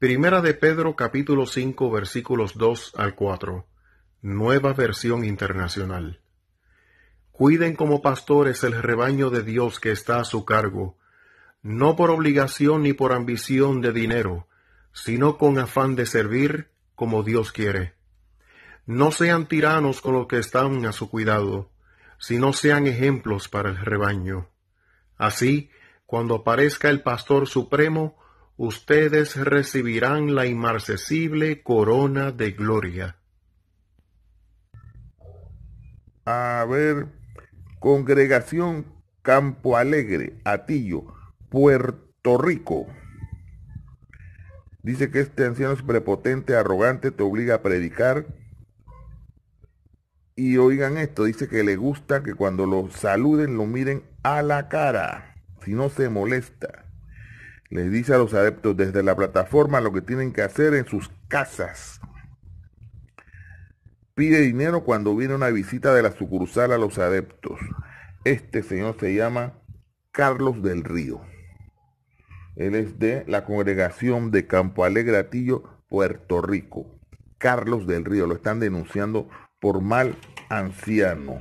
Primera de Pedro capítulo 5 versículos 2 al 4. Nueva versión internacional. Cuiden como pastores el rebaño de Dios que está a su cargo, no por obligación ni por ambición de dinero, sino con afán de servir como Dios quiere. No sean tiranos con los que están a su cuidado, sino sean ejemplos para el rebaño. Así, cuando aparezca el pastor supremo, ustedes recibirán la inmarcesible corona de gloria. A ver, congregación Campo Alegre, Atillo, Puerto Rico. Dice que este anciano es prepotente, arrogante, te obliga a predicar. Y oigan esto, dice que le gusta que cuando lo saluden lo miren a la cara, si no se molesta les dice a los adeptos desde la plataforma lo que tienen que hacer en sus casas. Pide dinero cuando viene una visita de la sucursal a los adeptos. Este señor se llama Carlos del Río. Él es de la congregación de Campo Alegre Atillo, Puerto Rico. Carlos del Río, lo están denunciando por mal anciano.